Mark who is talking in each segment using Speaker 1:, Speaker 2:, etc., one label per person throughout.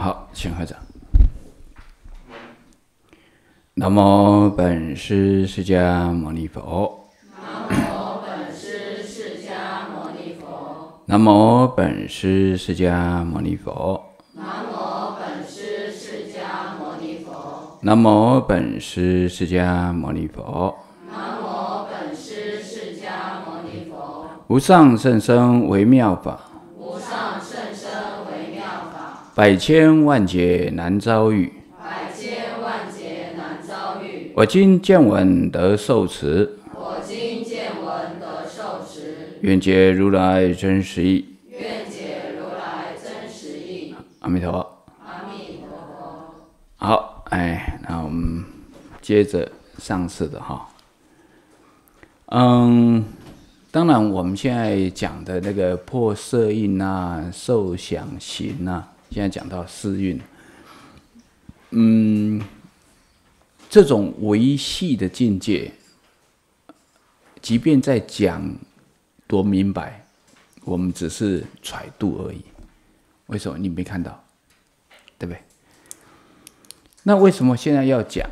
Speaker 1: 好，请合掌。那么，本师释迦牟尼佛。南无本师释迦牟尼佛。南无本师释迦牟尼佛。南无本师释迦牟尼佛。南无本师释迦牟尼佛。南无本师释迦牟尼佛。无上甚深微妙法。百千万劫难遭遇，百千万劫难遭遇。我今见闻得受持，我今见闻得受持。愿解如来真实义，愿解如来真实义。阿弥陀佛，阿弥陀佛。好，哎，那我们接着上次的哈。嗯，当然我们现在讲的那个破色印啊、受想行啊。现在讲到诗韵，嗯，这种维系的境界，即便在讲多明白，我们只是揣度而已。为什么你没看到？对不对？那为什么现在要讲？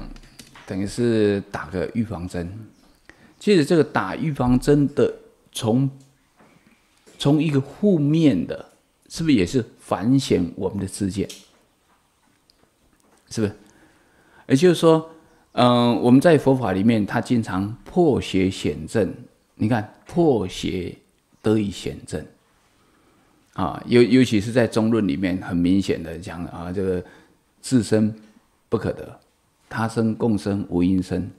Speaker 1: 等于是打个预防针。其实这个打预防针的，从从一个负面的，是不是也是？反省我们的自见，是不是？也就是说，嗯，我们在佛法里面，他经常破邪显正。你看，破邪得以显正，啊，尤尤其是在中论里面，很明显的讲啊，这个自身不可得，他生共生无因生。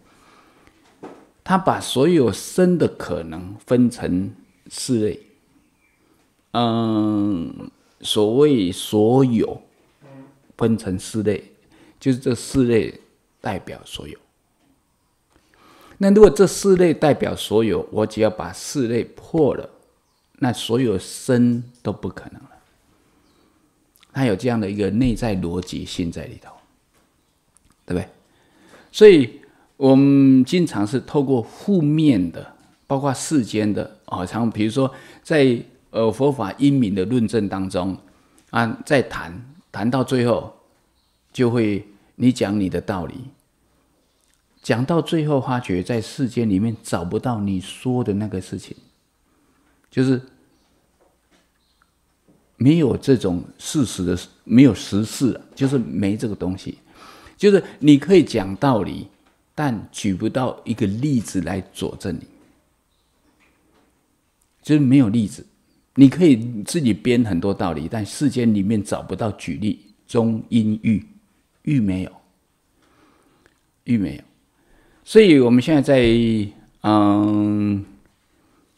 Speaker 1: 他把所有生的可能分成四类，嗯。所谓所有，分成四类，就是这四类代表所有。那如果这四类代表所有，我只要把四类破了，那所有生都不可能了。它有这样的一个内在逻辑性在里头，对不对？所以我们经常是透过负面的，包括世间的，好像比如说在。而佛法英明的论证当中，啊，在谈谈到最后，就会你讲你的道理，讲到最后，发觉在世间里面找不到你说的那个事情，就是没有这种事实的，没有实事，就是没这个东西，就是你可以讲道理，但举不到一个例子来佐证你，就是没有例子。你可以自己编很多道理，但世间里面找不到举例。中因欲欲没有，欲没有，所以我们现在在嗯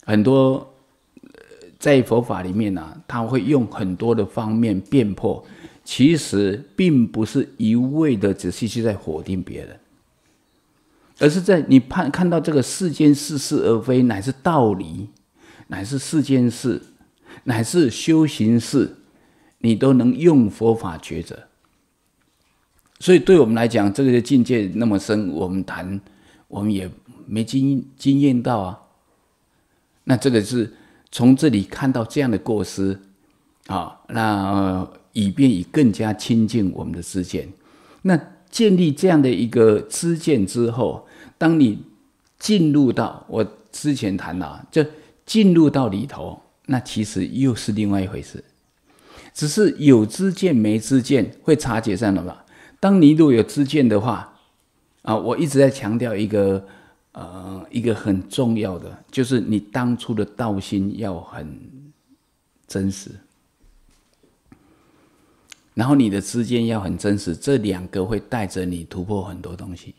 Speaker 1: 很多在佛法里面呢，他会用很多的方面辩破，其实并不是一味的仔细去在否定别人，而是在你判看到这个世间似是而非，乃是道理，乃是世间事。乃是修行事，你都能用佛法抉择。所以，对我们来讲，这个境界那么深，我们谈我们也没经经验到啊。那这个是从这里看到这样的过失啊，那以便以更加亲近我们的知见。那建立这样的一个知见之后，当你进入到我之前谈了，就进入到里头。那其实又是另外一回事，只是有知见没知见会差解散了。当你如果有知见的话，啊，我一直在强调一个，呃，一个很重要的，就是你当初的道心要很真实，然后你的知见要很真实，这两个会带着你突破很多东西。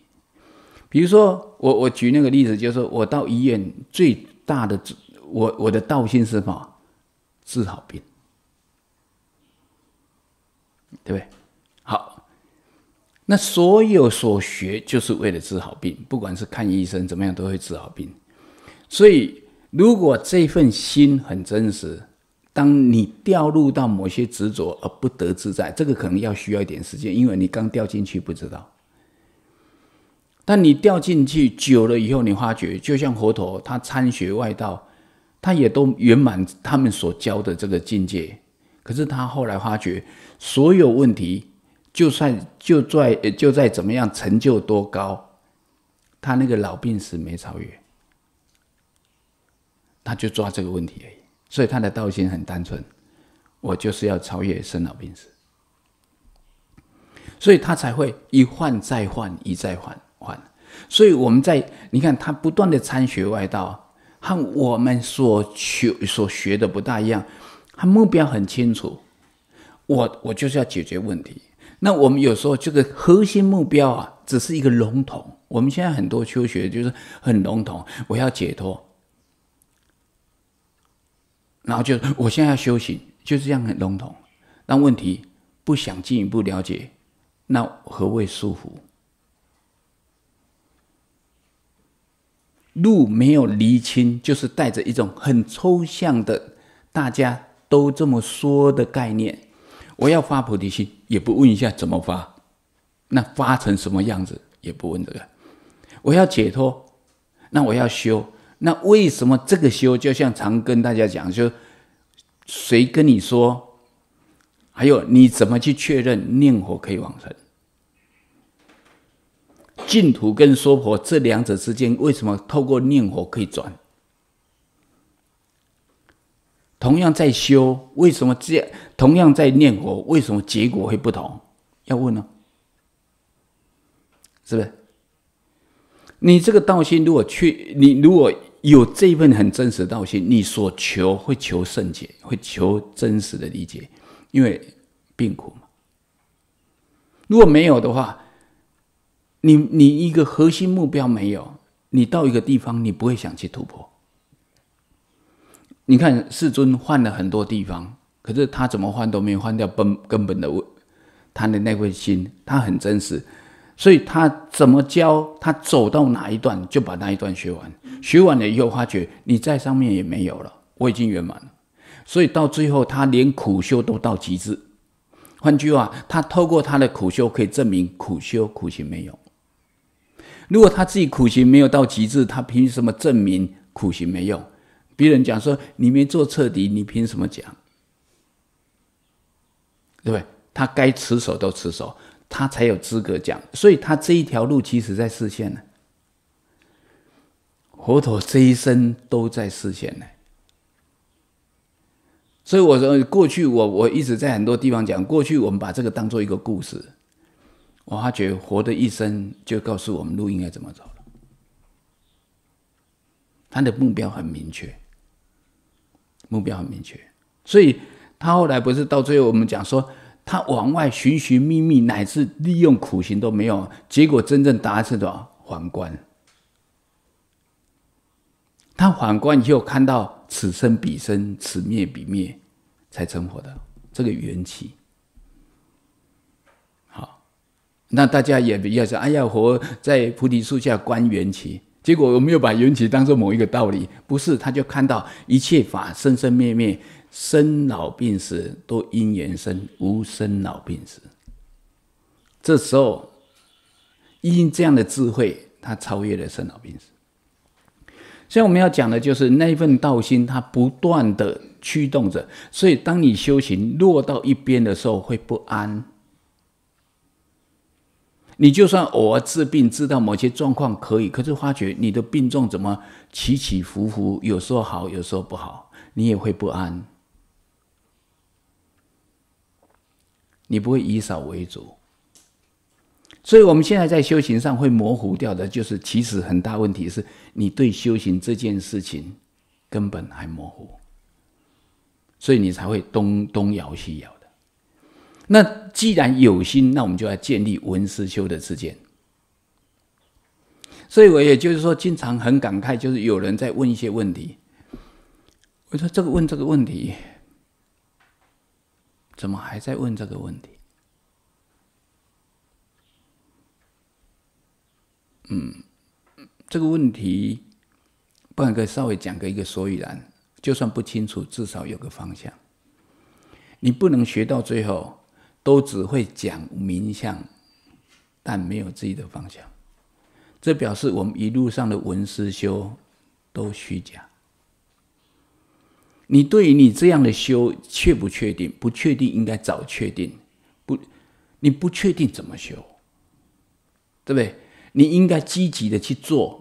Speaker 1: 比如说，我我举那个例子，就是我到医院最大的。我我的道心是什么？治好病，对不对？好，那所有所学就是为了治好病，不管是看医生怎么样，都会治好病。所以，如果这份心很真实，当你掉入到某些执着而不得自在，这个可能要需要一点时间，因为你刚掉进去不知道。但你掉进去久了以后，你发觉就像佛陀，他参学外道。他也都圆满他们所教的这个境界，可是他后来发觉，所有问题，就算就在就在怎么样成就多高，他那个老病死没超越，他就抓这个问题而已。所以他的道心很单纯，我就是要超越生老病死，所以他才会一换再换，一再换换。所以我们在你看他不断的参学外道。和我们所学所学的不大一样，他目标很清楚，我我就是要解决问题。那我们有时候这个核心目标啊，只是一个笼统。我们现在很多求学就是很笼统，我要解脱，然后就我现在要修行，就是这样很笼统。但问题不想进一步了解，那何谓舒服？路没有厘清，就是带着一种很抽象的，大家都这么说的概念。我要发菩提心，也不问一下怎么发，那发成什么样子也不问这个。我要解脱，那我要修，那为什么这个修？就像常跟大家讲，就谁跟你说？还有你怎么去确认念佛可以往生？净土跟娑婆这两者之间，为什么透过念佛可以转？同样在修，为什么样？同样在念佛，为什么结果会不同？要问哦，是不是？你这个道心如果确，你如果有这一份很真实的道心，你所求会求圣解，会求真实的理解，因为病苦嘛。如果没有的话，你你一个核心目标没有，你到一个地方，你不会想去突破。你看世尊换了很多地方，可是他怎么换都没有换掉根根本的问他的那份心，他很真实，所以他怎么教，他走到哪一段就把哪一段学完，学完了以后发觉你在上面也没有了，我已经圆满了，所以到最后他连苦修都到极致。换句话，他透过他的苦修可以证明苦修苦行没有。如果他自己苦行没有到极致，他凭什么证明苦行没用？别人讲说你没做彻底，你凭什么讲？对不对？他该持守都持守，他才有资格讲。所以他这一条路其实在视线呢。佛陀这一生都在视线呢。所以我说，过去我我一直在很多地方讲，过去我们把这个当做一个故事。我发觉活的一生就告诉我们路应该怎么走了。他的目标很明确，目标很明确，所以他后来不是到最后我们讲说，他往外寻寻觅觅，乃至利用苦行都没有，结果真正达成的皇冠。他反观以后看到此生彼生，此灭彼灭，才成活的这个缘起。那大家也比较说，哎呀，活在菩提树下观缘起，结果我们又把缘起当做某一个道理，不是，他就看到一切法生生灭灭，生老病死都因缘生，无生老病死。这时候，因这样的智慧，他超越了生老病死。所以我们要讲的就是那份道心，它不断的驱动着。所以当你修行落到一边的时候，会不安。你就算偶尔治病，治到某些状况可以，可是发觉你的病重怎么起起伏伏，有时候好，有时候不好，你也会不安。你不会以少为主，所以我们现在在修行上会模糊掉的，就是其实很大问题是你对修行这件事情根本还模糊，所以你才会东东摇西摇。那既然有心，那我们就要建立文思修的之间。所以，我也就是说，经常很感慨，就是有人在问一些问题。我说这个问这个问题，怎么还在问这个问题？嗯，这个问题，不然可以稍微讲个一个所以然，就算不清楚，至少有个方向。你不能学到最后。都只会讲名相，但没有自己的方向，这表示我们一路上的文思修都虚假。你对于你这样的修确不确定？不确定应该早确定，不，你不确定怎么修，对不对？你应该积极的去做。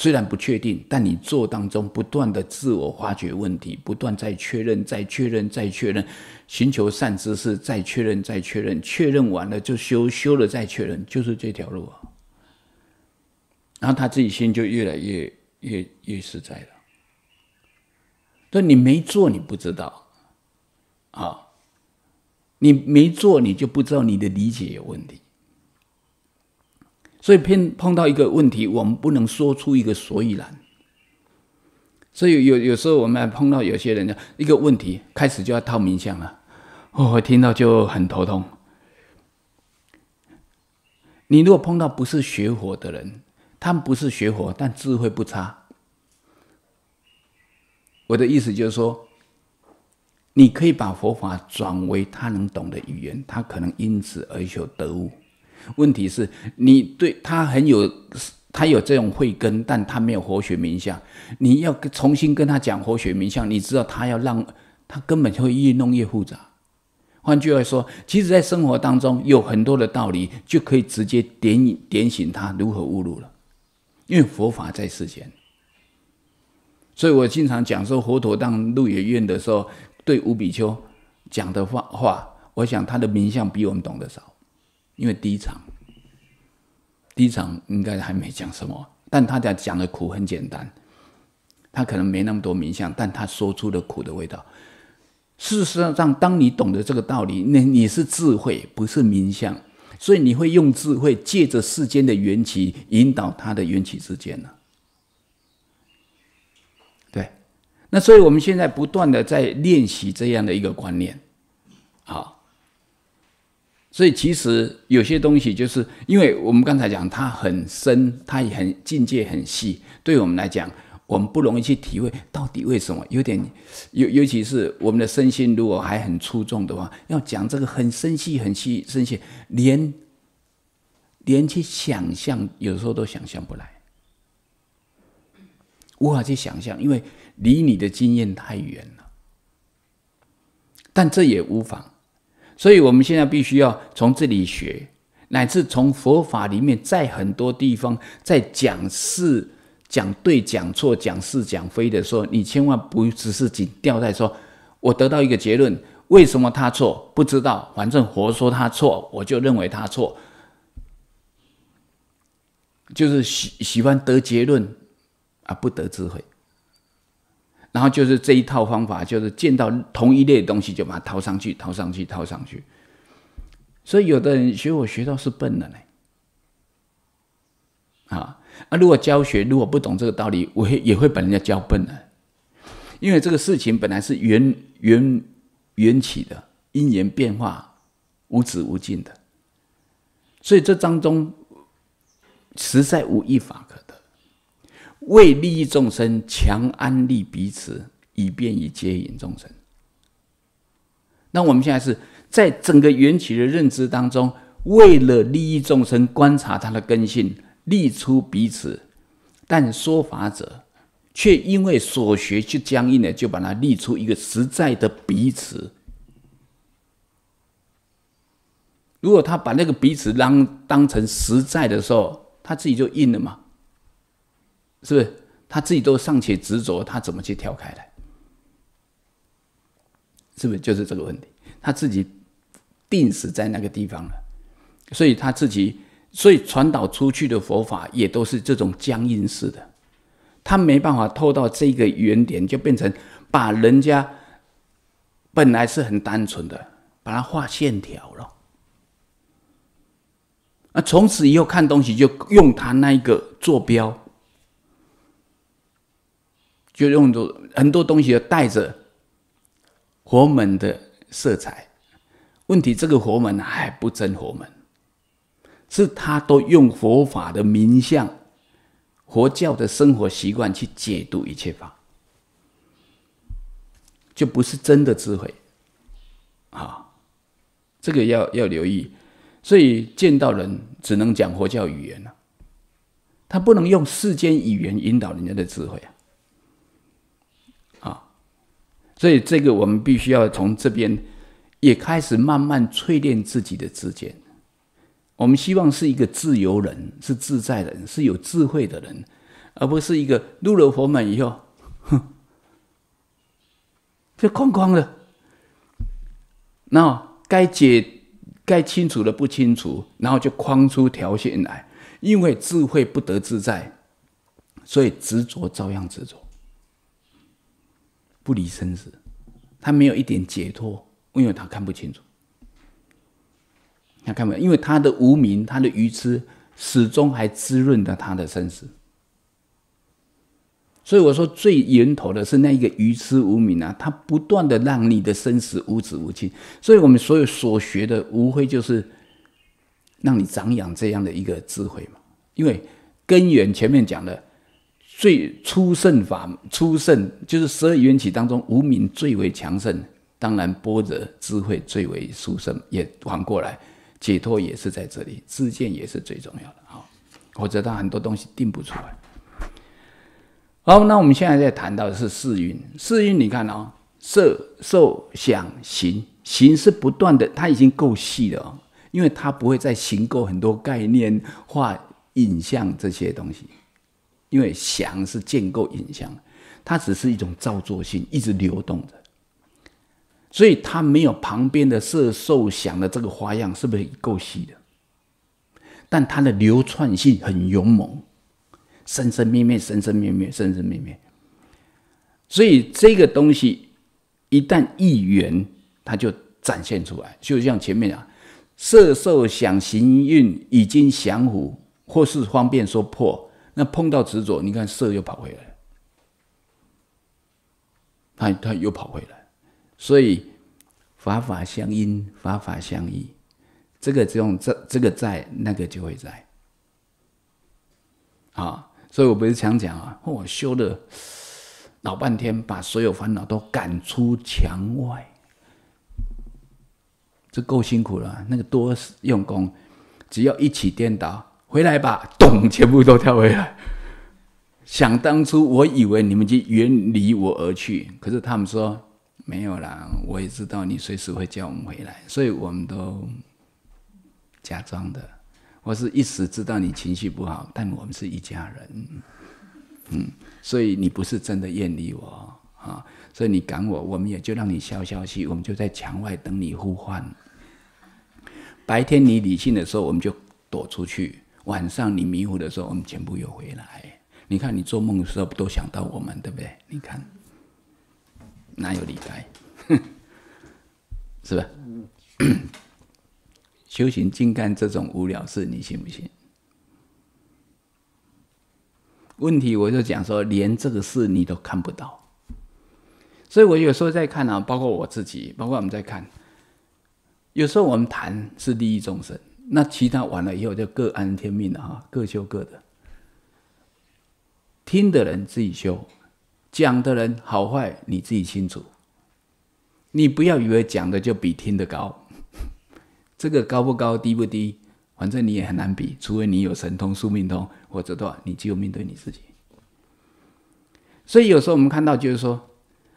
Speaker 1: 虽然不确定，但你做当中不断的自我发掘问题，不断在确认、再确认、再确认，寻求善知识再确认、再确认，确认完了就修，修了再确认，就是这条路啊。然后他自己心就越来越越越实在了。但你没做，你不知道，啊，你没做，你就不知道你的理解有问题。所以碰碰到一个问题，我们不能说出一个所以然。所以有有时候我们碰到有些人的一个问题，开始就要套明相了，我听到就很头痛。你如果碰到不是学佛的人，他们不是学佛，但智慧不差。我的意思就是说，你可以把佛法转为他能懂的语言，他可能因此而求得悟。问题是，你对他很有，他有这种慧根，但他没有活学名相。你要重新跟他讲活学名相，你知道他要让他根本就会越弄越复杂。换句话说，其实，在生活当中有很多的道理，就可以直接点点醒他如何误入了。因为佛法在世间，所以我经常讲说，佛陀当鹿野苑的时候，对吴比丘讲的话话，我想他的名相比我们懂得少。因为第一场，第一场应该还没讲什么，但他讲讲的苦很简单，他可能没那么多名相，但他说出的苦的味道，事实上上，当你懂得这个道理，那你是智慧，不是名相，所以你会用智慧，借着世间的缘起，引导他的缘起之间呢。对，那所以我们现在不断的在练习这样的一个观念，好。所以其实有些东西，就是因为我们刚才讲它很深，它也很境界很细，对我们来讲，我们不容易去体会到底为什么。有点尤尤其是我们的身心如果还很粗重的话，要讲这个很深细、很细深细，连连去想象有时候都想象不来，无法去想象，因为离你的经验太远了。但这也无妨。所以，我们现在必须要从这里学，乃至从佛法里面，在很多地方在讲是、讲对、讲错、讲是、讲非的说，你千万不只是仅吊在说，我得到一个结论，为什么他错？不知道，反正佛说他错，我就认为他错，就是喜喜欢得结论啊，不得智慧。然后就是这一套方法，就是见到同一类东西就把它套上去，套上去，套上去。所以有的人学我学到是笨了呢。啊啊！如果教学如果不懂这个道理，我也也会把人家教笨的。因为这个事情本来是缘缘缘起的，因缘变化无止无尽的。所以这当中实在无一法可。为利益众生，强安利彼此，以便于接引众生。那我们现在是在整个缘起的认知当中，为了利益众生，观察他的根性，立出彼此。但说法者却因为所学去僵硬的，就把它立出一个实在的彼此。如果他把那个彼此当当成实在的时候，他自己就硬了嘛。是不是他自己都尚且执着，他怎么去跳开来？是不是就是这个问题？他自己定死在那个地方了，所以他自己，所以传导出去的佛法也都是这种僵硬式的。他没办法透到这个原点，就变成把人家本来是很单纯的，把它画线条了。那从此以后看东西，就用他那一个坐标。就用很多东西带着佛门的色彩，问题这个佛门还不真佛门，是他都用佛法的名相、佛教的生活习惯去解读一切法，就不是真的智慧啊！这个要要留意，所以见到人只能讲佛教语言了，他不能用世间语言引导人家的智慧啊。所以，这个我们必须要从这边也开始慢慢淬炼自己的自见。我们希望是一个自由人，是自在人，是有智慧的人，而不是一个入了佛门以后，哼，就框框的。那该解、该清楚的不清楚，然后就框出条线来。因为智慧不得自在，所以执着照样执着。不离生死，他没有一点解脱，因为他看不清楚。他看不，因为他的无名，他的愚痴，始终还滋润着他的生死。所以我说，最源头的是那一个愚痴无明啊，他不断的让你的生死无止无尽。所以，我们所有所学的，无非就是让你长养这样的一个智慧嘛。因为根源前面讲了。最初胜法，初胜就是十二缘起当中无名最为强盛，当然波折智慧最为殊胜，也反过来解脱也是在这里，自见也是最重要的。好，否则他很多东西定不出来。好，那我们现在在谈到的是四蕴，四蕴你看哦，色、受、想、行，行是不断的，它已经够细了，因为它不会再行够很多概念化影像这些东西。因为想是建构影像，它只是一种造作性，一直流动着，所以它没有旁边的色受想的这个花样，是不是够细的？但它的流窜性很勇猛，生生灭灭，生生灭灭，生生灭灭。所以这个东西一旦一元，它就展现出来。就像前面讲，色受想行运已经降伏，或是方便说破。那碰到执着，你看色又跑回来，他他又跑回来，所以法法相因，法法相依，这个只用这这个在，那个就会在。啊，所以我不是常讲啊，我修的老半天，把所有烦恼都赶出墙外，这够辛苦了，那个多用功，只要一起颠倒。回来吧，咚，全部都跳回来。想当初我以为你们就远离我而去，可是他们说没有啦。我也知道你随时会叫我们回来，所以我们都假装的。我是一时知道你情绪不好，但我们是一家人，嗯，所以你不是真的远离我啊，所以你赶我，我们也就让你消消气，我们就在墙外等你呼唤。白天你理性的时候，我们就躲出去。晚上你迷糊的时候，我们全部又回来。你看你做梦的时候都想到我们，对不对？你看哪有离开？是吧？修行净干这种无聊事，你信不信？问题我就讲说，连这个事你都看不到。所以我有时候在看啊，包括我自己，包括我们在看。有时候我们谈是利益众生。那其他完了以后，就各安天命了哈，各修各的。听的人自己修，讲的人好坏你自己清楚。你不要以为讲的就比听的高，这个高不高、低不低，反正你也很难比，除非你有神通、宿命通或者的话，你只有面对你自己。所以有时候我们看到，就是说，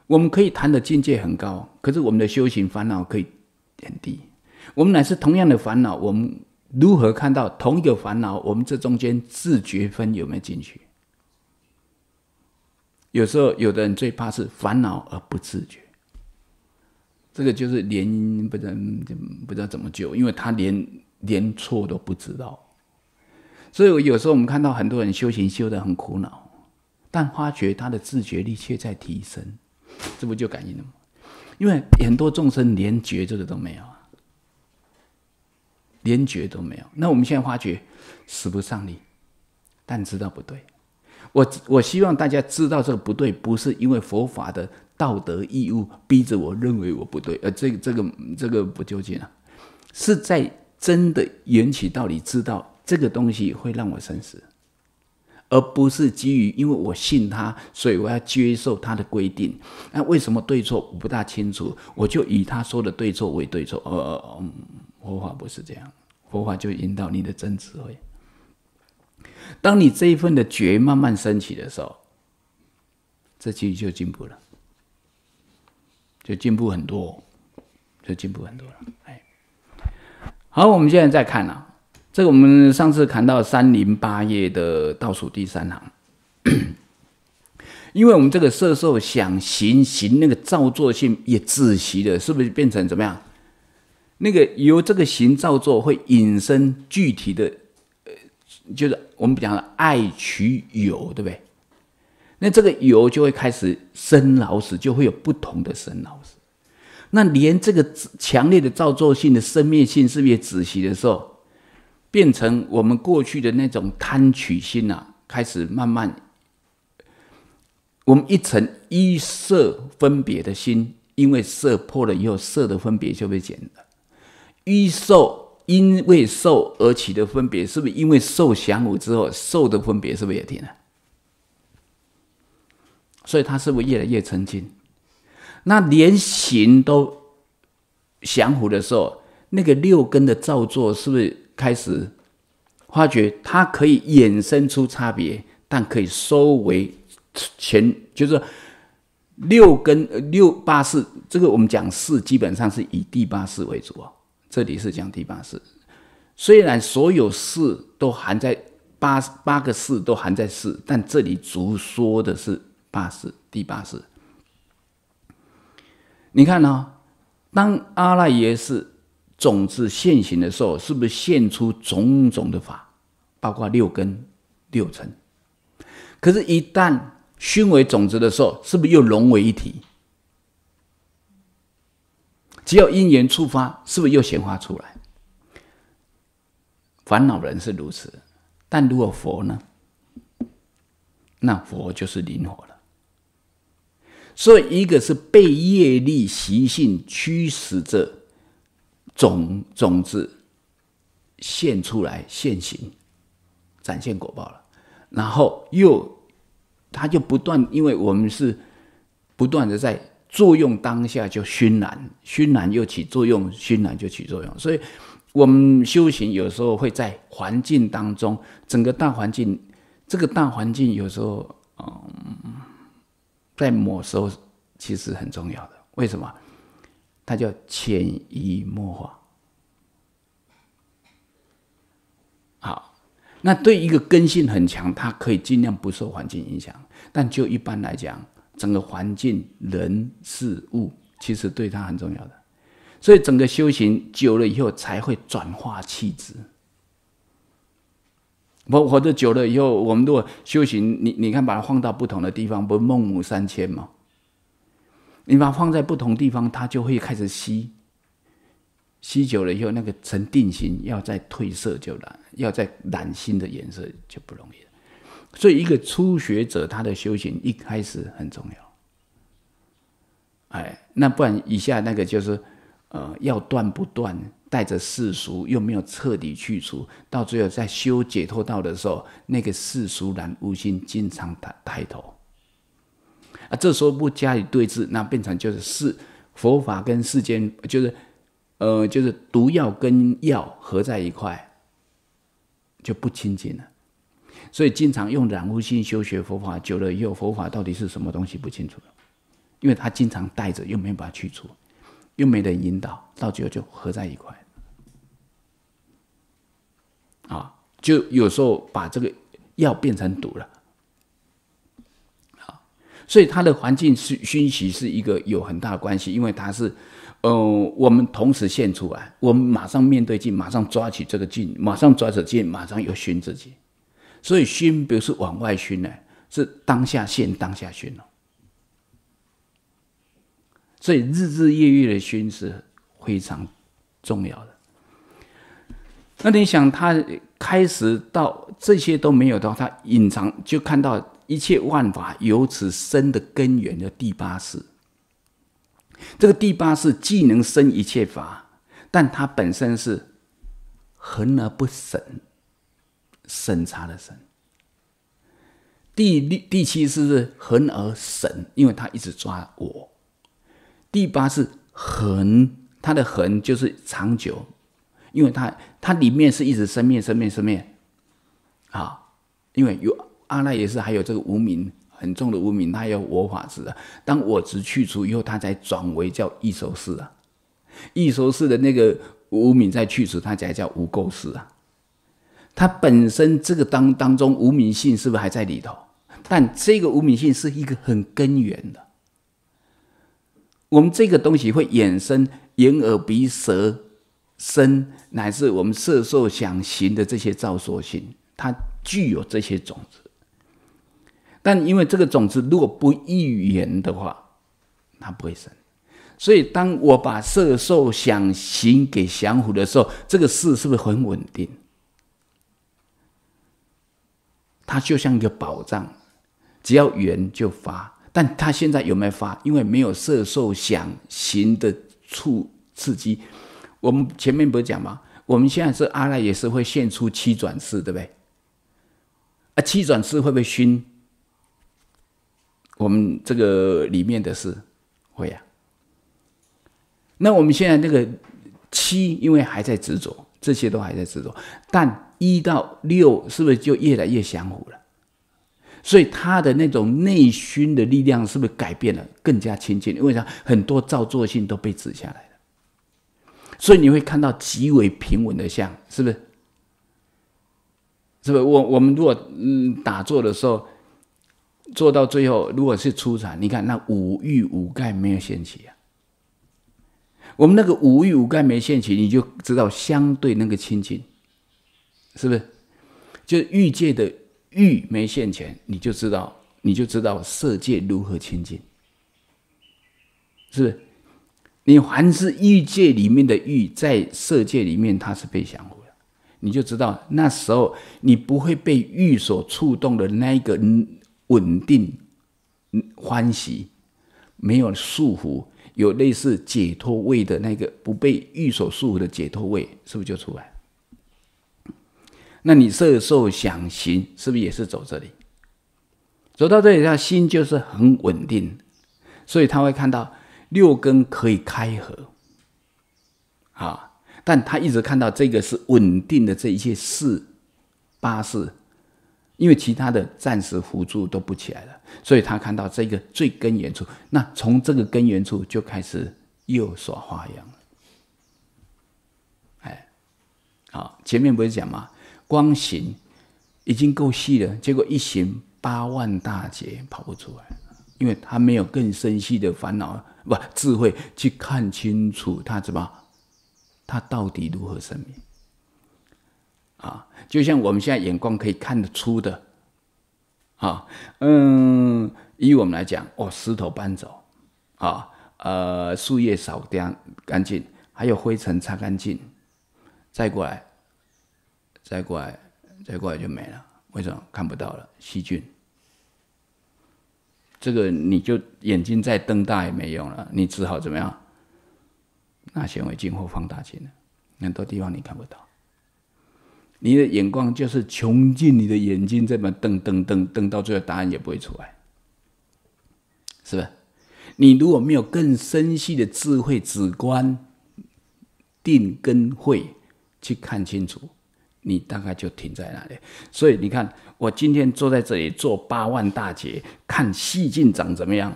Speaker 1: 我们可以谈的境界很高，可是我们的修行烦恼可以很低。我们乃是同样的烦恼，我们如何看到同一个烦恼？我们这中间自觉分有没有进去？有时候有的人最怕是烦恼而不自觉，这个就是连不能不知道怎么救，因为他连连错都不知道。所以，我有时候我们看到很多人修行修的很苦恼，但发觉他的自觉力却在提升，这不就感应了吗？因为很多众生连觉这个都没有。连觉都没有。那我们现在发觉，使不上力，但知道不对。我我希望大家知道这个不对，不是因为佛法的道德义务逼着我认为我不对，呃，这这个这个不究竟啊，是在真的缘起道理知道这个东西会让我生死，而不是基于因为我信他，所以我要接受他的规定。那为什么对错我不大清楚？我就以他说的对错为对错，呃嗯。佛法不是这样，佛法就引导你的真智慧。当你这一份的觉慢慢升起的时候，这其实就进步了，就进步很多，就进步很多了。哎，好，我们现在再看啊，这个我们上次谈到三零八页的倒数第三行，因为我们这个色受想行行那个造作性也窒息了，是不是变成怎么样？那个由这个行造作，会引申具体的，呃，就是我们讲的爱取有，对不对？那这个有就会开始生老死，就会有不同的生老死。那连这个强烈的造作性的生灭性，是不是也止息的时候，变成我们过去的那种贪取心啊？开始慢慢，我们一层一色分别的心，因为色破了以后，色的分别就被减了。欲受因为受而起的分别，是不是因为受降伏之后，受的分别是不是也停了？所以他是不是越来越澄清？那连行都降伏的时候，那个六根的造作是不是开始发觉它可以衍生出差别，但可以收为前，就是六根六八四这个我们讲四，基本上是以第八四为主啊。这里是讲第八式，虽然所有式都含在八八个式都含在式，但这里主说的是八式第八式。你看呢？当阿赖耶识种子现行的时候，是不是现出种种的法，包括六根六尘？可是，一旦熏为种子的时候，是不是又融为一体？只有因缘触发，是不是又显化出来？烦恼人是如此，但如果佛呢？那佛就是灵活了。所以，一个是被业力习性驱使着，种种子现出来现行，展现果报了。然后又，他就不断，因为我们是不断的在。作用当下就熏染，熏染又起作用，熏染就起作用。所以，我们修行有时候会在环境当中，整个大环境，这个大环境有时候，嗯，在某时候其实很重要的。为什么？它叫潜移默化。好，那对一个根性很强，它可以尽量不受环境影响，但就一般来讲。整个环境、人、事物其实对他很重要的，所以整个修行久了以后才会转化气质。我活得久了以后，我们如果修行，你你看把它放到不同的地方，不是孟母三迁吗？你把它放在不同地方，它就会开始吸。吸久了以后，那个成定型，要再褪色就难，要再染新的颜色就不容易了。所以，一个初学者他的修行一开始很重要。哎，那不然以下那个就是，呃，要断不断，带着世俗又没有彻底去除，到最后在修解脱道的时候，那个世俗染污心经常抬抬头。啊，这时候不加以对峙，那变成就是世佛法跟世间就是，呃，就是毒药跟药合在一块，就不清净了。所以经常用染污心修学佛法久了以后，佛法到底是什么东西不清楚了，因为他经常带着，又没把法去除，又没人引导，到最后就合在一块啊，就有时候把这个药变成毒了。啊，所以他的环境熏熏习是一个有很大的关系，因为他是，呃，我们同时现出来，我们马上面对镜，马上抓起这个镜，马上抓着镜，马上又熏自己。所以熏，比如说往外熏呢，是当下现当下熏哦。所以日日夜夜的熏是非常重要的。那你想，他开始到这些都没有的话，他隐藏就看到一切万法由此生的根源的第八世。这个第八世既能生一切法，但它本身是恒而不生。审查的审。第第第七是恒而神，因为他一直抓我。第八是恒，它的恒就是长久，因为它它里面是一直生灭生灭生灭啊。因为有阿赖也是，还有这个无名很重的无名，它有我法执啊。当我执去除以后，它才转为叫异熟世啊。异熟世的那个无名再去除，它才叫无垢世啊。它本身这个当当中无名性是不是还在里头？但这个无名性是一个很根源的。我们这个东西会衍生眼、耳、鼻、舌、身，乃至我们色、受、想、行的这些造作性，它具有这些种子。但因为这个种子如果不育言的话，它不会生。所以当我把色、受、想、行给降伏的时候，这个事是不是很稳定？它就像一个宝藏，只要缘就发。但它现在有没有发？因为没有色、受、想、行的触刺激。我们前面不是讲吗？我们现在是阿赖也是会现出七转世，对不对？啊，七转世会不会熏我们这个里面的事？会啊。那我们现在那个七，因为还在执着，这些都还在执着，但。一到六是不是就越来越相互了？所以他的那种内熏的力量是不是改变了，更加近？因为啥很多造作性都被止下来了？所以你会看到极为平稳的相，是不是？是不是？我我们如果嗯打坐的时候做到最后，如果是初禅，你看那五欲五盖没有现起啊。我们那个五欲五盖没现起，你就知道相对那个清净。是不是？就欲界的欲没现前，你就知道，你就知道色界如何清净。是不是？你凡是欲界里面的欲，在色界里面它是被降服的，你就知道那时候你不会被欲所触动的那一个稳定、欢喜，没有束缚，有类似解脱位的那个不被欲所束缚的解脱位，是不是就出来？那你色受想行是不是也是走这里？走到这里，他心就是很稳定，所以他会看到六根可以开合，啊，但他一直看到这个是稳定的这一些四八四，因为其他的暂时辅助都不起来了，所以他看到这个最根源处，那从这个根源处就开始又耍花样了，哎，好，前面不是讲吗？光行已经够细了，结果一行八万大劫跑不出来，因为他没有更深细的烦恼，不智慧去看清楚他怎么，他到底如何生命。啊？就像我们现在眼光可以看得出的，啊，嗯，以我们来讲，哦，石头搬走，啊，呃，树叶扫掉干净，还有灰尘擦干净，再过来。再过来，再过来就没了。为什么看不到了？细菌，这个你就眼睛再瞪大也没用了。你只好怎么样？拿显微镜或放大镜，很多地方你看不到。你的眼光就是穷尽你的眼睛，这么瞪瞪瞪瞪，到最后答案也不会出来，是吧？你如果没有更深细的智慧、止观、定根慧去看清楚。你大概就停在那里，所以你看，我今天坐在这里做八万大劫，看戏进长怎么样？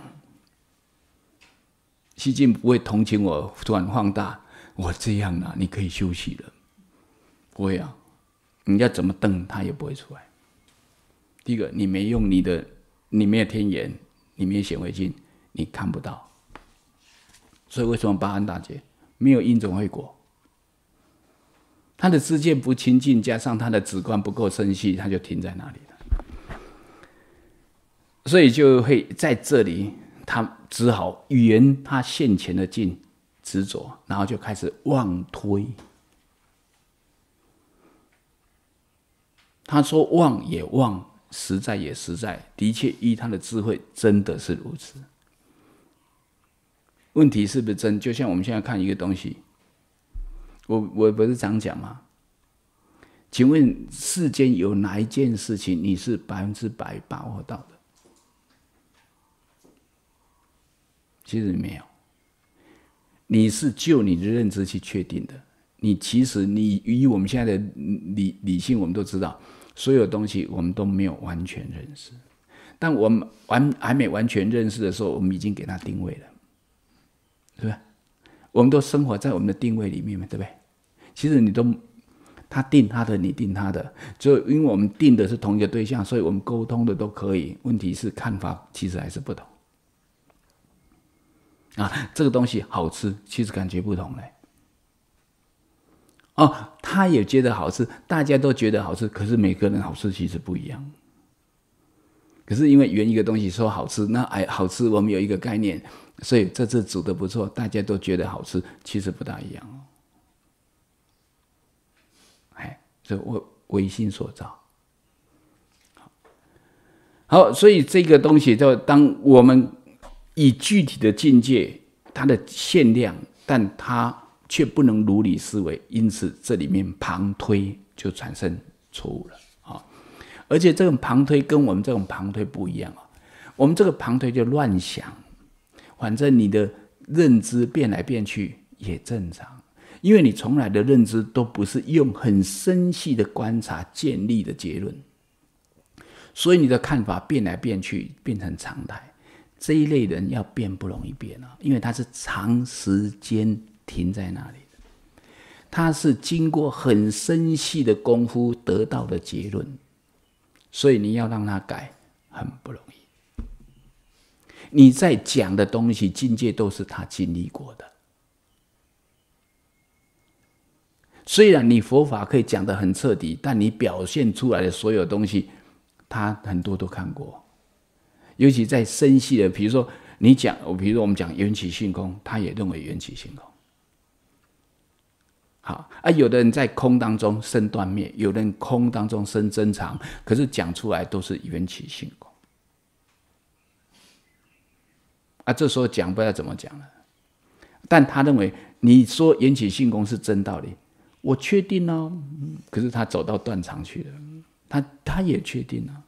Speaker 1: 西进不会同情我，突然放大我这样啊，你可以休息了，不会啊，你要怎么瞪他也不会出来。第一个，你没用你的，你没有天眼，你没有显微镜，你看不到。所以为什么八万大劫没有因种会果？他的知见不清净，加上他的直观不够深细，他就停在那里了。所以就会在这里，他只好圆他现前的境执着，然后就开始妄推。他说妄也妄，实在也实在，的确依他的智慧真的是如此。问题是不是真？就像我们现在看一个东西。我我不是常讲吗？请问世间有哪一件事情你是百分之百把握到的？其实没有。你是就你的认知去确定的。你其实你以我们现在的理理性，我们都知道，所有东西我们都没有完全认识。但我们完还没完全认识的时候，我们已经给他定位了，对吧？我们都生活在我们的定位里面嘛，对不对？其实你都他定他的，你定他的，就因为我们定的是同一个对象，所以我们沟通的都可以。问题是看法其实还是不同啊。这个东西好吃，其实感觉不同嘞。哦，他也觉得好吃，大家都觉得好吃，可是每个人好吃其实不一样。可是因为圆一个东西说好吃，那哎好吃，我们有一个概念，所以这次煮的不错，大家都觉得好吃，其实不大一样哦。哎，这我唯心所造。好，所以这个东西就当我们以具体的境界，它的限量，但它却不能如理思维，因此这里面旁推就产生错误了。而且这种旁推跟我们这种旁推不一样啊，我们这个旁推就乱想，反正你的认知变来变去也正常，因为你从来的认知都不是用很深细的观察建立的结论，所以你的看法变来变去变成常态，这一类人要变不容易变啊，因为他是长时间停在那里的，他是经过很深细的功夫得到的结论。所以你要让他改，很不容易。你在讲的东西、境界都是他经历过的。虽然你佛法可以讲得很彻底，但你表现出来的所有东西，他很多都看过。尤其在深细的，比如说你讲，比如说我们讲缘起性空，他也认为缘起性空。好啊，有的人在空当中生断灭，有的人空当中生真常，可是讲出来都是缘起性空。啊，这时候讲不知道怎么讲了。但他认为你说缘起性空是真道理，我确定哦。可是他走到断肠去了，他他也确定了，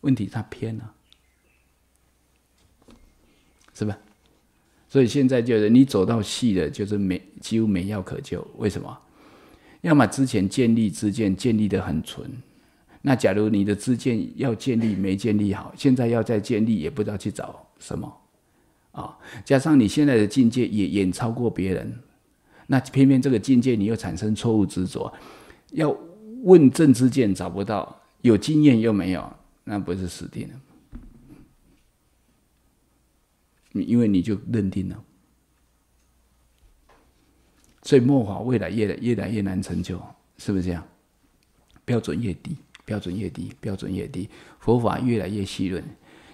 Speaker 1: 问题他偏了，是吧？所以现在就是你走到细了，就是没几乎没药可救。为什么？要么之前建立之见建立的很纯，那假如你的之见要建立没建立好，现在要再建立也不知道去找什么啊。加上你现在的境界也远超过别人，那偏偏这个境界你又产生错误执着，要问政之见找不到，有经验又没有，那不是死定了。因为你就认定了，所以末法未来越来越来越难成就，是不是这样？标准越低，标准越低，标准越低，佛法越来越细润。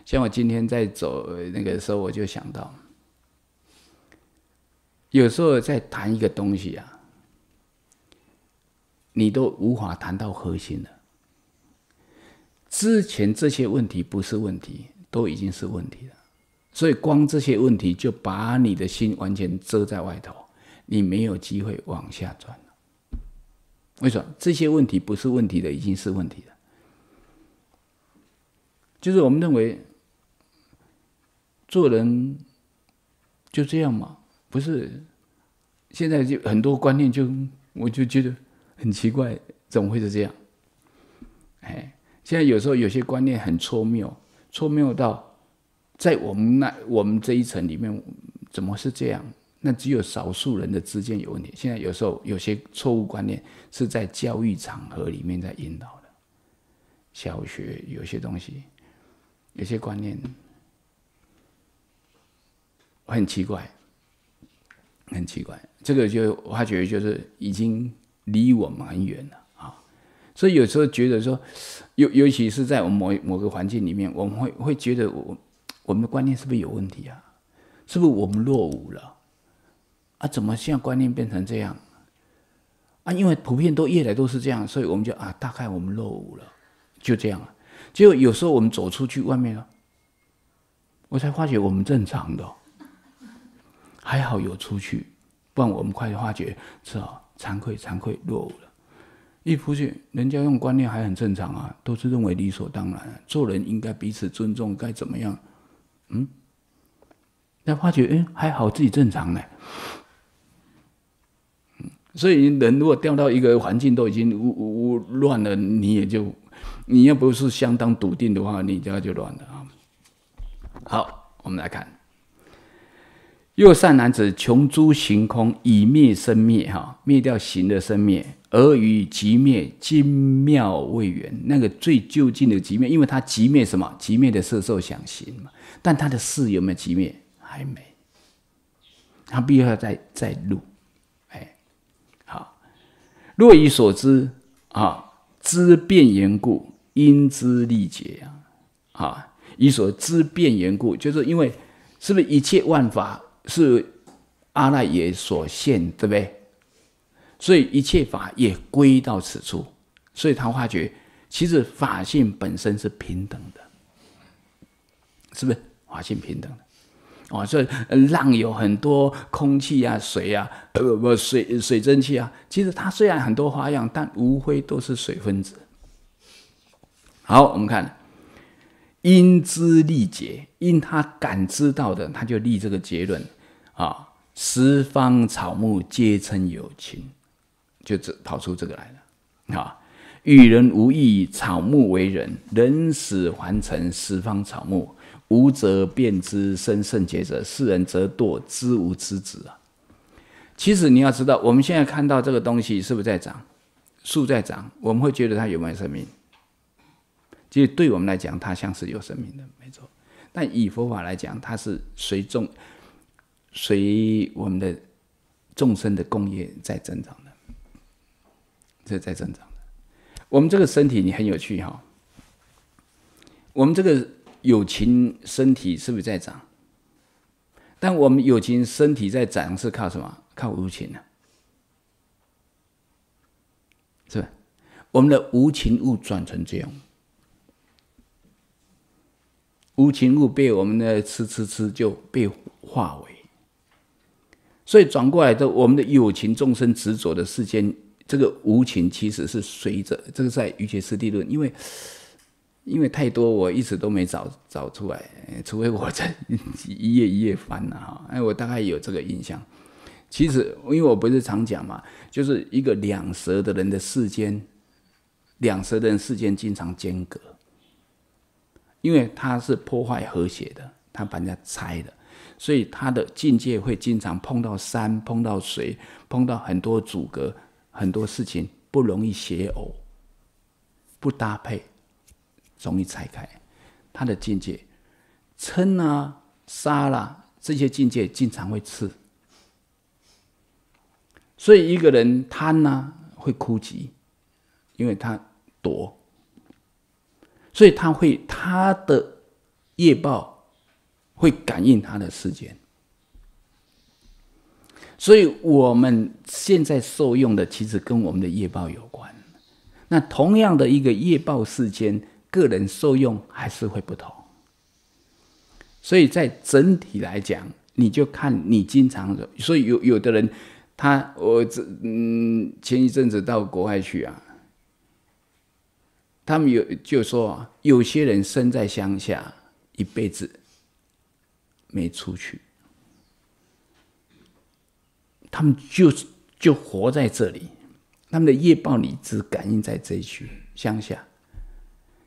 Speaker 1: 像我今天在走那个时候，我就想到，有时候在谈一个东西啊，你都无法谈到核心了。之前这些问题不是问题，都已经是问题了。所以，光这些问题就把你的心完全遮在外头，你没有机会往下转为什么这些问题不是问题的，已经是问题了？就是我们认为做人就这样嘛，不是？现在就很多观念，就我就觉得很奇怪，怎么会是这样？哎，现在有时候有些观念很错谬，错谬到。在我们那，我们这一层里面，怎么是这样？那只有少数人的之间有问题。现在有时候有些错误观念是在教育场合里面在引导的。小学有些东西，有些观念，很奇怪，很奇怪。这个就发觉就是已经离我们很远了啊。所以有时候觉得说，尤尤其是在我们某某个环境里面，我们会会觉得我。我们的观念是不是有问题啊？是不是我们落伍了？啊，怎么现在观念变成这样？啊，因为普遍都越来都是这样，所以我们就啊，大概我们落伍了，就这样了。结果有时候我们走出去外面了，我才发觉我们正常的，还好有出去，不然我们快发觉，只好惭愧惭愧落伍了。一出去，人家用观念还很正常啊，都是认为理所当然，做人应该彼此尊重，该怎么样？嗯，再发觉，哎，还好自己正常呢。所以人如果掉到一个环境都已经呜呜乱了，你也就，你要不是相当笃定的话，你家就乱了啊。好，我们来看，右善男子，穷诸行空，以灭生灭，哈，灭掉行的生灭，而与极灭，精妙未圆，那个最究竟的极灭，因为他极灭什么？极灭的色、受、想、行嘛。但他的事有没有熄灭？还没，他必须要再再录，哎，好。若以所知啊，知变缘故，因知力竭啊，啊，以所知变缘故，就是因为是不是一切万法是阿赖耶所现，对不对？所以一切法也归到此处，所以他发觉，其实法性本身是平等的，是不是？法性平等的哦，所以浪有很多空气啊、水啊，不不水水蒸气啊。其实它虽然很多花样，但无非都是水分子。好，我们看因知力结，因他感知到的，他就立这个结论啊。十方草木皆称有情，就这跑出这个来了啊。与人无异，草木为人，人死还成十方草木。无则便知生圣洁者，世人则堕知无知子啊。其实你要知道，我们现在看到这个东西是不是在长？树在长，我们会觉得它有没有生命？其实对我们来讲，它像是有生命的，没错。但以佛法来讲，它是随众随我们的众生的工业在增长的，这在增长的。我们这个身体，你很有趣哈。我们这个。友情身体是不是在长？但我们友情身体在长是靠什么？靠无情呢？是吧？我们的无情物转成这样，无情物被我们的吃吃吃就被化为，所以转过来的我们的友情众生执着的世间，这个无情其实是随着这个在瑜伽师地论，因为。因为太多，我一直都没找找出来。除非我在 一页一页翻了哈。哎，我大概有这个印象。其实，因为我不是常讲嘛，就是一个两舌的人的世间，两舌的人世间经常间隔，因为他是破坏和谐的，他把人家拆了，所以他的境界会经常碰到山、碰到水、碰到很多阻隔，很多事情不容易谐偶，不搭配。容易拆开，他的境界，嗔啊、杀啦这些境界经常会吃，所以一个人贪呢会枯竭，因为他夺，所以他会他的业报会感应他的世间，所以我们现在受用的其实跟我们的业报有关，那同样的一个业报世间。个人受用还是会不同，所以在整体来讲，你就看你经常，所以有有的人，他我这嗯，前一阵子到国外去啊，他们有就说，有些人生在乡下，一辈子没出去，他们就就活在这里，他们的业报力只感应在这一区乡下。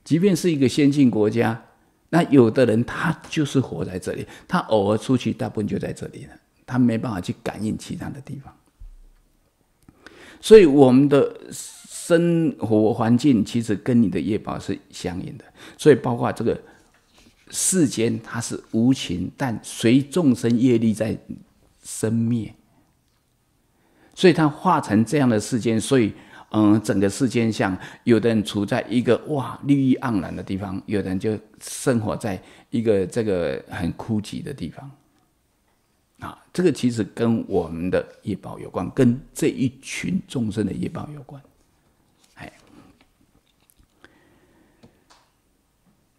Speaker 1: 即便是一个先进国家，那有的人他就是活在这里，他偶尔出去，大部分就在这里了，他没办法去感应其他的地方。所以我们的生活环境其实跟你的业报是相应的。所以包括这个世间，它是无情，但随众生业力在生灭，所以它化成这样的世间，所以。嗯，整个世间像有的人处在一个哇绿意盎然的地方，有的人就生活在一个这个很枯寂的地方啊。这个其实跟我们的业报有关，跟这一群众生的业报有关。哎，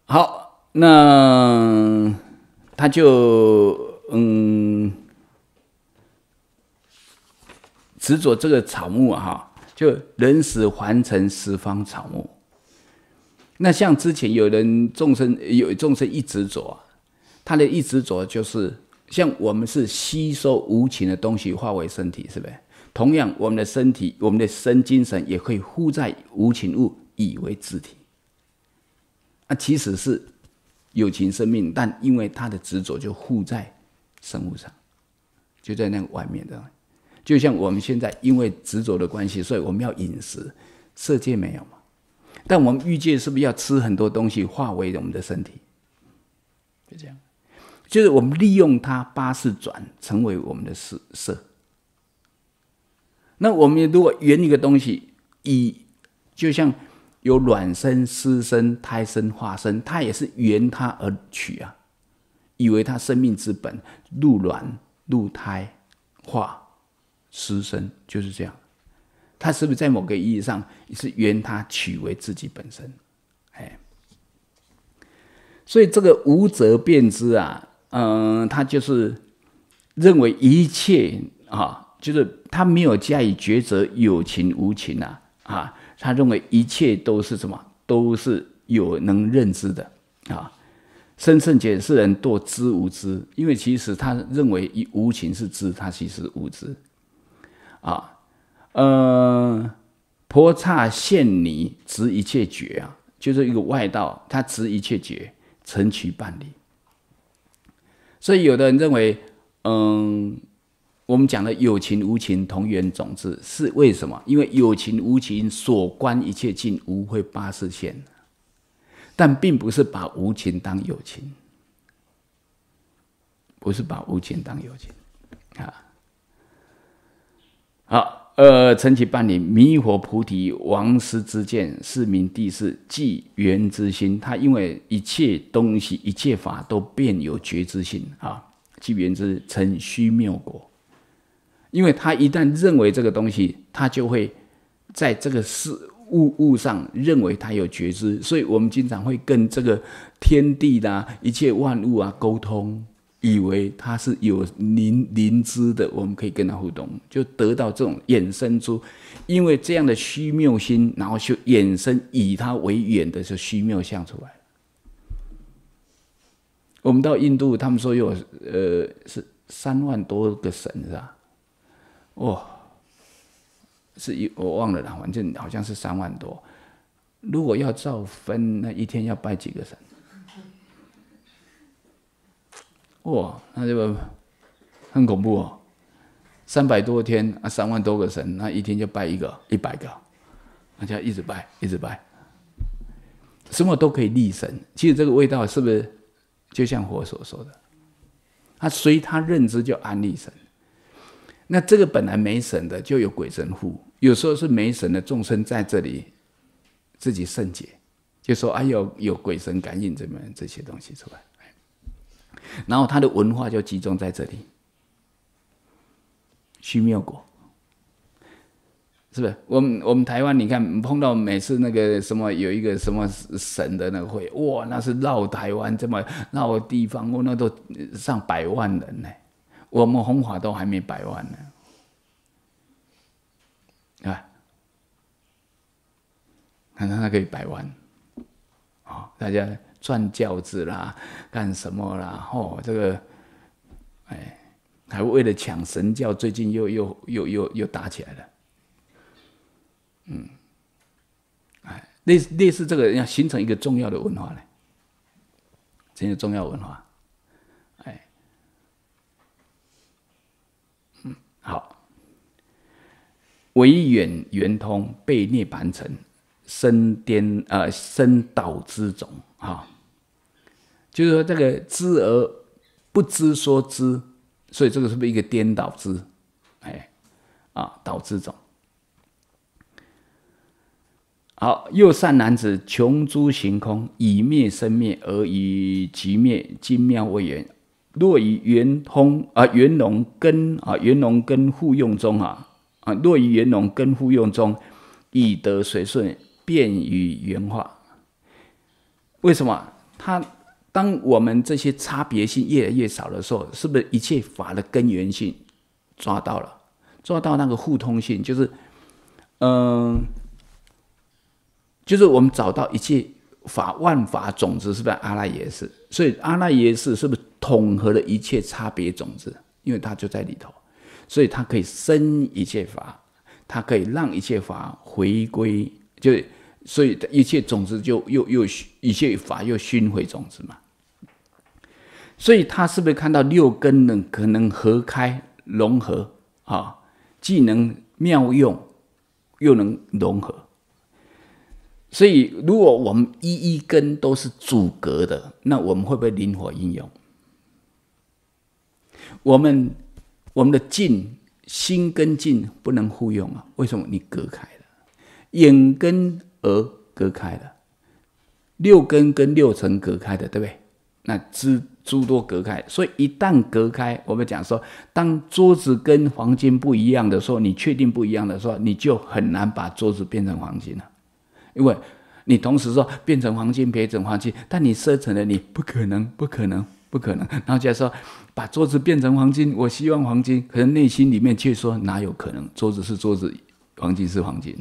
Speaker 1: 好，那他就嗯执着这个草木啊。就人死还成十方草木，那像之前有人众生有众生一执着，他的一直着就是像我们是吸收无情的东西化为身体，是不是？同样，我们的身体，我们的身精神也可以附在无情物以为肢体，那其实是有情生命，但因为他的执着就附在生物上，就在那个外面的。就像我们现在因为执着的关系，所以我们要饮食色界没有嘛？但我们欲界是不是要吃很多东西化为我们的身体？就这样，就是我们利用它八字转成为我们的色。那我们如果圆一个东西，以就像有卵生、湿生、胎生、化生，它也是圆它而取啊，以为它生命之本，入卵、入胎、化。失身就是这样，他是不是在某个意义上是原他取为自己本身？哎，所以这个无则变知啊，嗯，他就是认为一切啊，就是他没有加以抉择有情无情啊，啊，他认为一切都是什么？都是有能认知的啊。深圣解释人多知无知，因为其实他认为一无情是知，他其实无知。啊，呃，婆刹现尼执一切觉啊，就是一个外道，他执一切觉成取伴侣。所以，有的人认为，嗯，我们讲的有情无情同源种子是为什么？因为有情无情所观一切境无会八识现，但并不是把无情当有情，不是把无情当有情。好，呃，陈其伴侣，迷佛菩提王师之见，是名地是即缘之心。他因为一切东西、一切法都变有觉知性啊，即缘之成虚妙果。因为他一旦认为这个东西，他就会在这个事物物上认为他有觉知，所以我们经常会跟这个天地啦、一切万物啊沟通。以为他是有灵灵知的，我们可以跟他互动，就得到这种衍生出，因为这样的虚谬心，然后就衍生以他为缘的是虚谬相出来。我们到印度，他们说有呃是三万多个神是吧？哦，是一我忘了啦，反正好像是三万多。如果要照分，那一天要拜几个神？哇，那这个很恐怖哦！三百多天啊，三万多个神，那一天就拜一个，一百个，那就一直拜，一直拜，什么都可以立神。其实这个味道是不是就像我所说的？他随他认知就安立神。那这个本来没神的，就有鬼神护，有时候是没神的众生在这里自己圣洁，就说哎呦，有鬼神感应，怎么这些东西出来。然后他的文化就集中在这里，虚妙果，是不是？我们我们台湾，你看碰到每次那个什么有一个什么神的那个会，哇，那是绕台湾这么绕地方，哇，那都上百万人呢。我们红华都还没百万呢，啊，看看那可以百万，啊，大家。转教子啦，干什么啦？吼，这个，哎，还为了抢神教，最近又又又又又打起来了。嗯，哎，类类似这个要形成一个重要的文化呢，形成重要文化。哎，嗯，好。唯远圆通被涅盘成生颠呃生道之种哈。就是说，这个知而不知说知，所以这个是不是一个颠倒知？哎，啊，导致种好。又善男子穷诸行空，以灭生灭而以极灭，精妙为缘。若以圆通啊，圆融根啊，圆融根互用中啊啊，若以圆融根互用中，以得随顺，便于圆化。为什么他？当我们这些差别性越来越少的时候，是不是一切法的根源性抓到了，抓到那个互通性？就是，嗯，就是我们找到一切法万法种子，是不是？阿拉耶是，所以阿拉耶是，是不是统合了一切差别种子？因为它就在里头，所以它可以生一切法，它可以让一切法回归，就所以一切种子就又又一切法又熏回种子嘛。所以他是不是看到六根呢？可能合开融合啊，既能妙用，又能融合。所以如果我们一一根都是阻隔的，那我们会不会灵活运用？我们我们的静心跟静不能互用啊？为什么？你隔开了，眼跟耳隔开了，六根跟六尘隔开的，对不对？那知。诸多隔开，所以一旦隔开，我们讲说，当桌子跟黄金不一样的时候，你确定不一样的时候，你就很难把桌子变成黄金了，因为你同时说变成黄金，变成黄金，但你设成了你不可能，不可能，不可能。然后再说把桌子变成黄金，我希望黄金，可能内心里面却说哪有可能？桌子是桌子，黄金是黄金，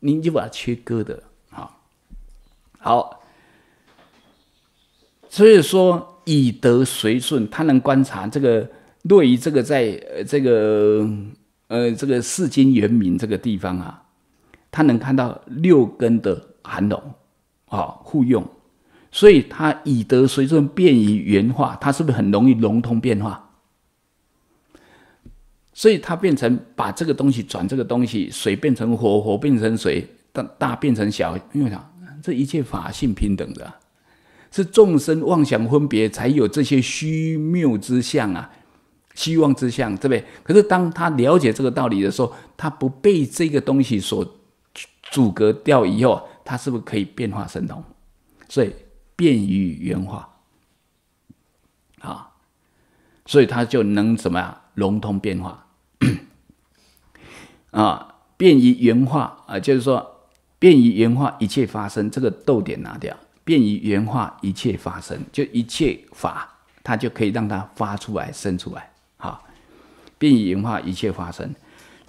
Speaker 1: 你就把它切割的，好，好。所以说，以德随顺，他能观察这个落于这个在呃这个呃这个世间原明这个地方啊，他能看到六根的寒暖啊互用，所以他以德随顺便于圆化，他是不是很容易融通变化？所以他变成把这个东西转这个东西，水变成火，火变成水，大大变成小，因为啥？这一切法性平等的。是众生妄想分别，才有这些虚谬之相啊，虚妄之相，对不对？可是当他了解这个道理的时候，他不被这个东西所阻隔掉以后，他是不是可以变化神通？所以便于圆化，啊，所以他就能怎么样？融通变化啊，便于圆化啊，就是说便于圆化一切发生，这个逗点拿掉。便于圆化一切发生，就一切法，它就可以让它发出来、生出来。好，便于圆化一切发生。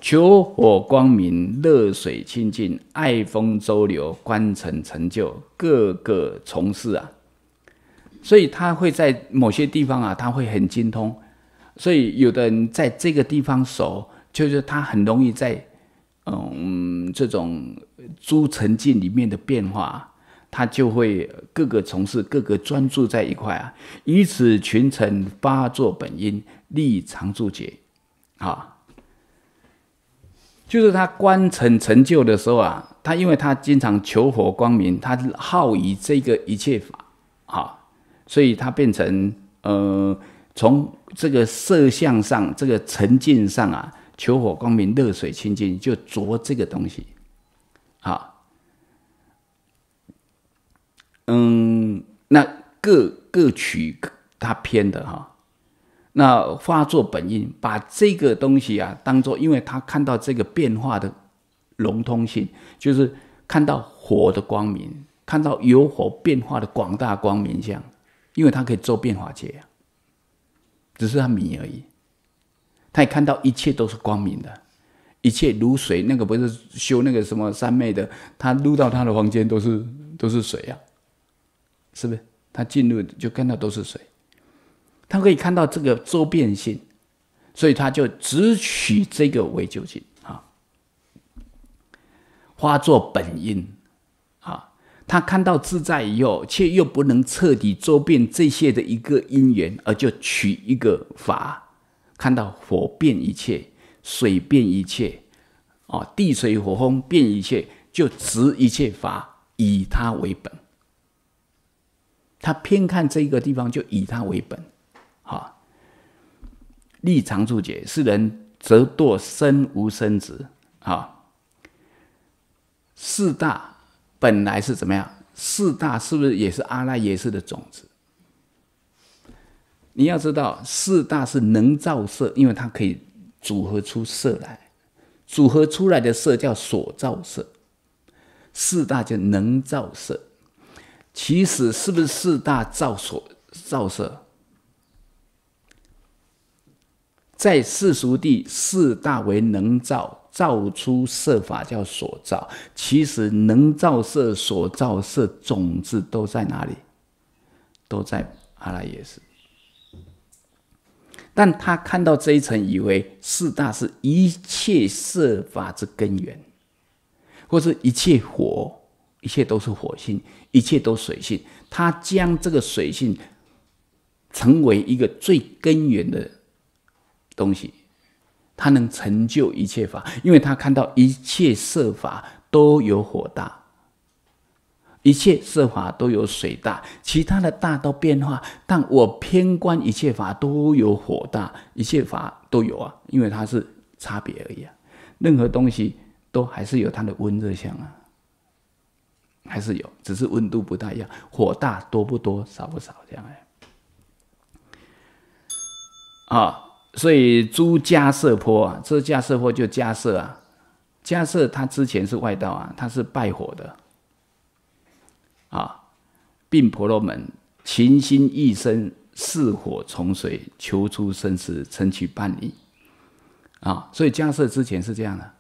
Speaker 1: 求火光明，热水清净，爱风周流，观成成就，各个从事啊。所以他会在某些地方啊，他会很精通。所以有的人在这个地方熟，就是他很容易在嗯这种诸成境里面的变化。他就会各个从事，各个专注在一块啊，以此群臣发作本因立常住解，啊，就是他官成成就的时候啊，他因为他经常求火光明，他好以这个一切法，啊，所以他变成呃，从这个色相上，这个沉静上啊，求火光明，热水清净，就着这个东西，好。嗯，那各各曲他偏的哈，那化作本意把这个东西啊当做，因为他看到这个变化的融通性，就是看到火的光明，看到有火变化的广大光明像，因为他可以做变化界啊，只是他迷而已，他也看到一切都是光明的，一切如水，那个不是修那个什么三昧的，他入到他的房间都是都是水啊。是不是他进入就看到都是水，他可以看到这个周遍性，所以他就只取这个为究竟啊，化作本因啊。他看到自在以后，却又不能彻底周遍这些的一个因缘，而就取一个法，看到火变一切、水变一切、啊地水火风变一切，就执一切法以它为本。他偏看这一个地方，就以它为本，好。立常住解，是人则堕生无生子，好。四大本来是怎么样？四大是不是也是阿赖耶识的种子？你要知道，四大是能造色，因为它可以组合出色来，组合出来的色叫所造色，四大就能造色。其实是不是四大造所照射？在世俗地，四大为能造，造出色法叫所造。其实能照色、所照色种子都在哪里？都在阿赖耶识。但他看到这一层，以为四大是一切色法之根源，或是一切火。一切都是火星，一切都水性。他将这个水性成为一个最根源的东西，他能成就一切法，因为他看到一切色法都有火大，一切色法都有水大，其他的大都变化。但我偏观一切法都有火大，一切法都有啊，因为它是差别而已啊，任何东西都还是有它的温热相啊。还是有，只是温度不大一样，火大多不多少不少这样哎，啊，所以朱迦色婆啊，这迦色婆就迦色啊，迦色他之前是外道啊，他是拜火的啊，并婆罗门勤心一生，四火从水，求出生时称取半尼啊，所以迦色之前是这样的，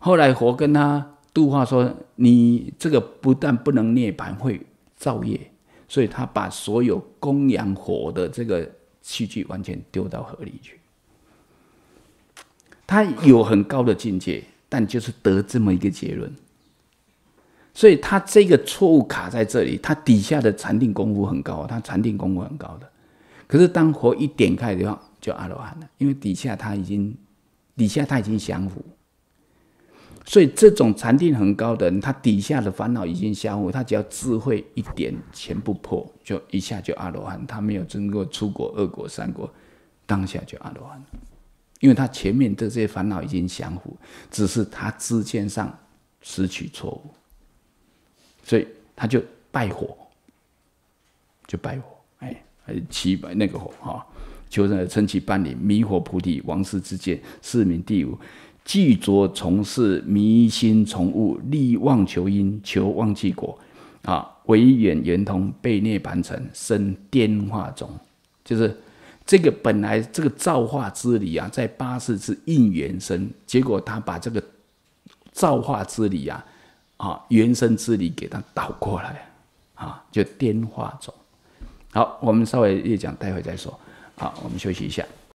Speaker 1: 后来佛跟他。度化说：“你这个不但不能涅槃，会造业，所以他把所有供养火的这个器具完全丢到河里去。他有很高的境界，但就是得这么一个结论。所以他这个错误卡在这里。他底下的禅定功夫很高，他禅定功夫很高的。可是当火一点开，的话，就阿罗汉了，因为底下他已经，底下他已经降服。”所以，这种禅定很高的，人，他底下的烦恼已经消伏，他只要智慧一点，全不破，就一下就阿罗汉。他没有经过出国、二国、三国，当下就阿罗汉，因为他前面的这些烦恼已经降服，只是他知见上失去错误，所以他就拜火，就拜火，哎，七百那个火哈，求人而称其伴里，迷火菩提王师之见，四名第五。计着从事，迷心从物，力妄求因，求妄记果，啊，唯愿圆通，被涅盘成生颠化种。就是这个本来这个造化之理啊，在八字是应缘生，结果他把这个造化之理啊，啊，原生之理给他倒过来，啊，就颠化中。好，我们稍微一讲，待会再说。好，我们休息一下。